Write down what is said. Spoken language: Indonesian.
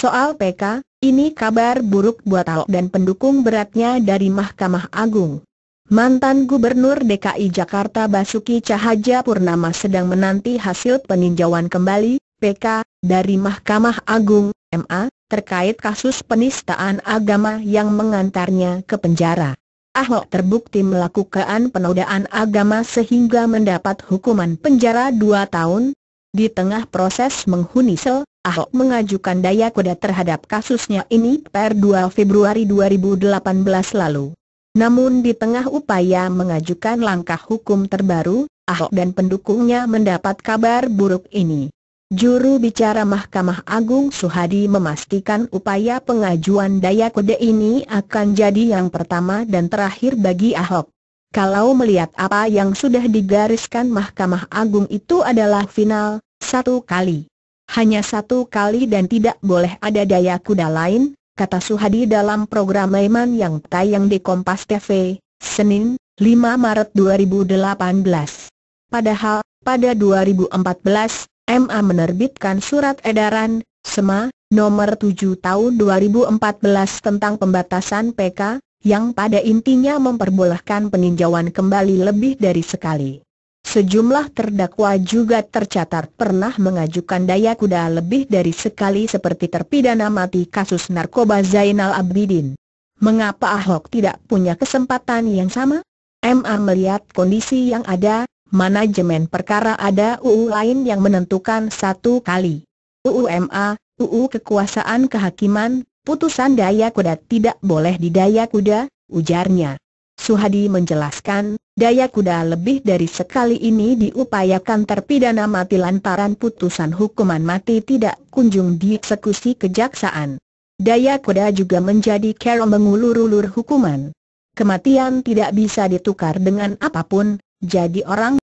Soal PK, ini kabar buruk buat Al dan pendukung beratnya dari Mahkamah Agung. Mantan Gubernur DKI Jakarta Basuki Cahaja Purnama sedang menanti hasil peninjauan kembali, PK, dari Mahkamah Agung, MA, terkait kasus penistaan agama yang mengantarnya ke penjara. Ahok terbukti melakukan penodaan agama sehingga mendapat hukuman penjara 2 tahun, di tengah proses menghuni sel, Ahok mengajukan daya kuda terhadap kasusnya ini per 2 Februari 2018 lalu. Namun di tengah upaya mengajukan langkah hukum terbaru, Ahok dan pendukungnya mendapat kabar buruk ini. Juru bicara Mahkamah Agung Suhadi memastikan upaya pengajuan daya kode ini akan jadi yang pertama dan terakhir bagi Ahok. Kalau melihat apa yang sudah digariskan Mahkamah Agung itu adalah final, satu kali. Hanya satu kali dan tidak boleh ada daya kuda lain, kata Suhadi dalam program Aiman yang tayang di Kompas TV, Senin, 5 Maret 2018. Padahal, pada 2014, MA menerbitkan surat edaran, SEMA, nomor 7 tahun 2014 tentang pembatasan PK, yang pada intinya memperbolehkan peninjauan kembali lebih dari sekali. Sejumlah terdakwa juga tercatat pernah mengajukan daya kuda lebih dari sekali seperti terpidana mati kasus narkoba Zainal Abidin. Mengapa Ahok tidak punya kesempatan yang sama? MA melihat kondisi yang ada, manajemen perkara ada UU lain yang menentukan satu kali. UU MA, UU Kekuasaan Kehakiman, putusan daya kuda tidak boleh didaya kuda, ujarnya. Suhadi menjelaskan, daya kuda lebih dari sekali ini diupayakan terpidana mati lantaran putusan hukuman mati tidak kunjung dieksekusi kejaksaan. Daya kuda juga menjadi kerom mengulur-ulur hukuman. Kematian tidak bisa ditukar dengan apapun, jadi orang